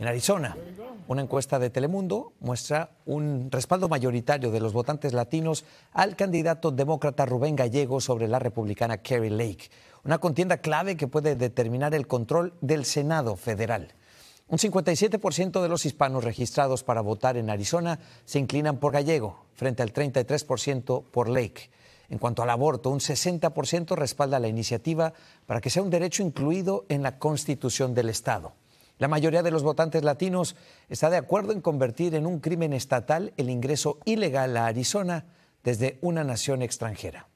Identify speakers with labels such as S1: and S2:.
S1: En Arizona, una encuesta de Telemundo muestra un respaldo mayoritario de los votantes latinos al candidato demócrata Rubén Gallego sobre la republicana Kerry Lake, una contienda clave que puede determinar el control del Senado federal. Un 57% de los hispanos registrados para votar en Arizona se inclinan por Gallego, frente al 33% por Lake. En cuanto al aborto, un 60% respalda la iniciativa para que sea un derecho incluido en la Constitución del Estado. La mayoría de los votantes latinos está de acuerdo en convertir en un crimen estatal el ingreso ilegal a Arizona desde una nación extranjera.